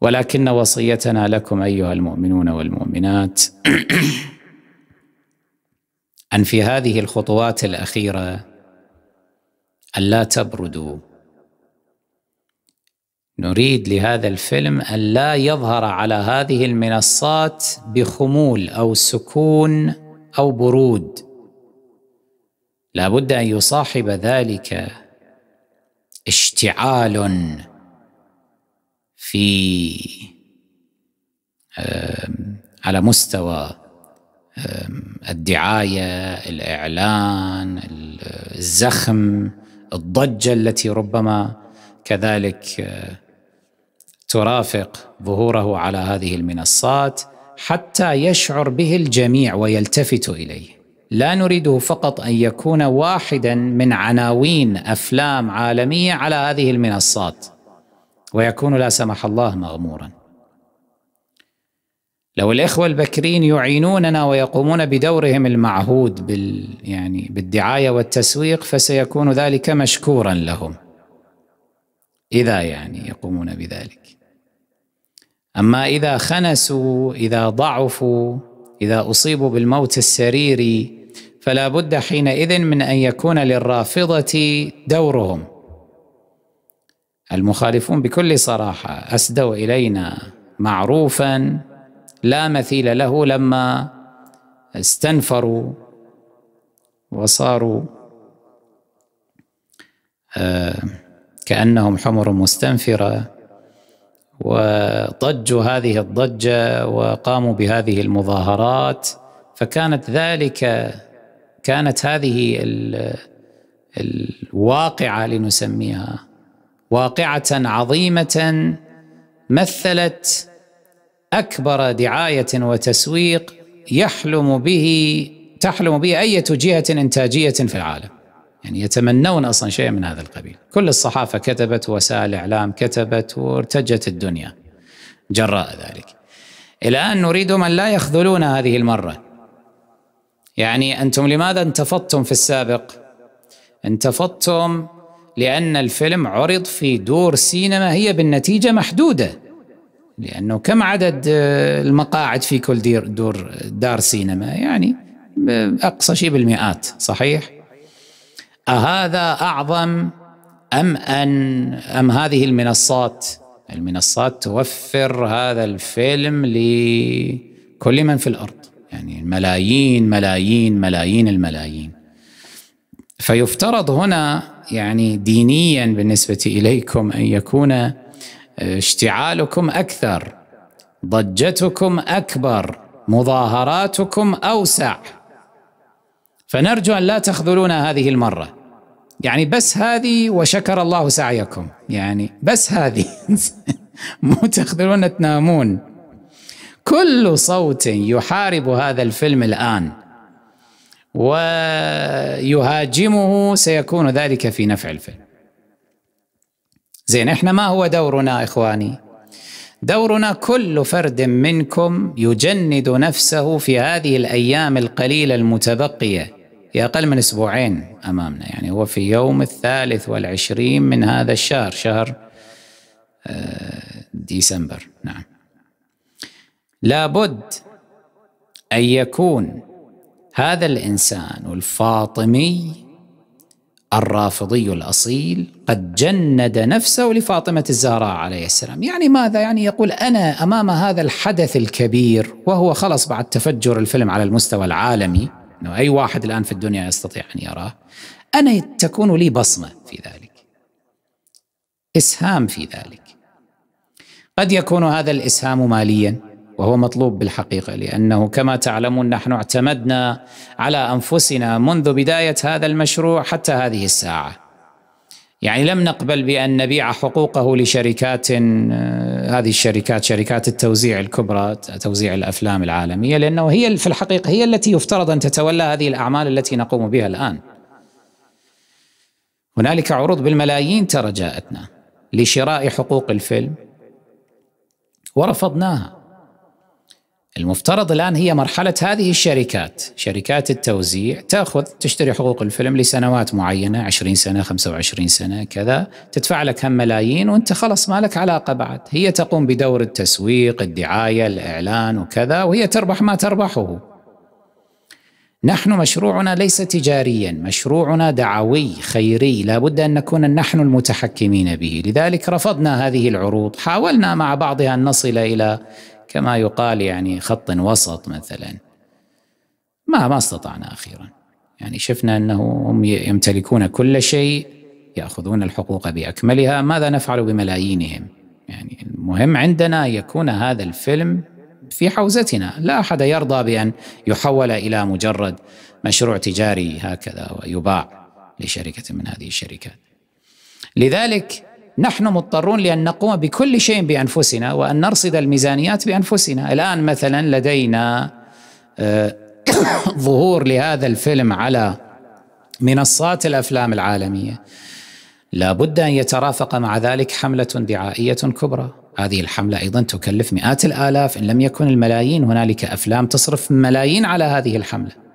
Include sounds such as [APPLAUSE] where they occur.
ولكن وصيتنا لكم ايها المؤمنون والمؤمنات [CLEARS THROAT] ان في هذه الخطوات الاخيره ان لا تبردوا نريد لهذا الفيلم ان لا يظهر على هذه المنصات بخمول او سكون او برود لابد ان يصاحب ذلك اشتعال في على مستوى الدعايه الاعلان الزخم الضجه التي ربما كذلك ترافق ظهوره على هذه المنصات حتى يشعر به الجميع ويلتفت اليه لا نريده فقط ان يكون واحدا من عناوين افلام عالميه على هذه المنصات ويكون لا سمح الله مغمورا لو الإخوة البكرين يعينوننا ويقومون بدورهم المعهود بال يعني بالدعاية والتسويق فسيكون ذلك مشكورا لهم إذا يعني يقومون بذلك أما إذا خنسوا إذا ضعفوا إذا أصيبوا بالموت السريري فلا بد حينئذ من أن يكون للرافضة دورهم المخالفون بكل صراحه اسدوا الينا معروفا لا مثيل له لما استنفروا وصاروا آه، كانهم حمر مستنفره وضجوا هذه الضجه وقاموا بهذه المظاهرات فكانت ذلك كانت هذه الواقعه لنسميها واقعه عظيمه مثلت اكبر دعايه وتسويق يحلم به تحلم به اية جهة إنتاجية في العالم يعني يتمنون أصلا شيئا من هذا القبيل كل الصحافة كتبت وسائل الإعلام كتبت وارتجت الدنيا جراء ذلك الآن أن نريد من لا يخذلون هذه المرة يعني أنتم لماذا انتفضتم في السابق انتفضتم لأن الفيلم عرض في دور سينما هي بالنتيجة محدودة لأنه كم عدد آه، المقاعد في كل دير دور دار سينما يعني آه، أقصى شيء بالمئات صحيح؟ أهذا أعظم أم أن أم هذه المنصات المنصات توفر هذا الفيلم لكل من في الأرض يعني ملايين ملايين ملايين الملايين فيفترض هنا يعني دينيا بالنسبه اليكم ان يكون آه، اشتعالكم اكثر ضجتكم اكبر مظاهراتكم اوسع فنرجو ان لا تخذلونا هذه المره يعني بس هذه وشكر الله سعيكم يعني بس هذه [LAUGHS] مو تخذلون تنامون كل صوت يحارب هذا الفيلم الان ويهاجمه سيكون ذلك في نفع الفعل زين احنا ما هو دورنا اخواني دورنا كل فرد منكم يجند نفسه في هذه الايام القليله المتبقيه هي اقل من اسبوعين امامنا يعني هو في يوم الثالث والعشرين من هذا الشهر شهر آه، ديسمبر نعم لابد ان يكون هذا الانسان الفاطمي الرافضي الاصيل قد جند نفسه لفاطمه الزهراء عليه السلام، يعني ماذا؟ يعني يقول انا امام هذا الحدث الكبير وهو خلص بعد تفجر الفيلم على المستوى العالمي انه اي واحد الان في الدنيا يستطيع ان يراه، انا تكون لي بصمه في ذلك. اسهام في ذلك. قد يكون هذا الاسهام ماليا وهو مطلوب بالحقيقه لانه كما تعلمون نحن اعتمدنا على انفسنا منذ بدايه هذا المشروع حتى هذه الساعه. يعني لم نقبل بان نبيع حقوقه لشركات آه، هذه الشركات شركات التوزيع الكبرى توزيع الافلام العالميه لانه هي في الحقيقه هي التي يفترض ان تتولى هذه الاعمال التي نقوم بها الان. هنالك عروض بالملايين ترى جاءتنا لشراء حقوق الفيلم ورفضناها المفترض الآن هي مرحلة هذه الشركات شركات التوزيع تأخذ تشتري حقوق الفيلم لسنوات معينة 20 سنة 25 سنة كذا تدفع لك هم ملايين وانت خلاص ما لك علاقة بعد هي تقوم بدور التسويق الدعاية الإعلان وكذا وهي تربح ما تربحه نحن مشروعنا ليس تجاريا مشروعنا دعوي خيري لابد أن نكون نحن المتحكمين به لذلك رفضنا هذه العروض حاولنا مع بعضها أن نصل إلى كما يقال يعني خط وسط مثلا ما ما استطعنا اخيرا يعني شفنا انهم يمتلكون كل شيء ياخذون الحقوق باكملها ماذا نفعل بملايينهم يعني المهم عندنا يكون هذا الفيلم في حوزتنا لا احد يرضى بان يحول الى مجرد مشروع تجاري هكذا ويباع لشركه من هذه الشركات لذلك نحن مضطرون لان نقوم بكل شيء بانفسنا وان نرصد الميزانيات بانفسنا، الان مثلا لدينا آه، [COUGHS] ظهور لهذا الفيلم على منصات الافلام العالميه. لابد ان يترافق مع ذلك حمله دعائيه كبرى، هذه الحمله ايضا تكلف مئات الالاف ان لم يكن الملايين، هنالك افلام تصرف ملايين على هذه الحمله.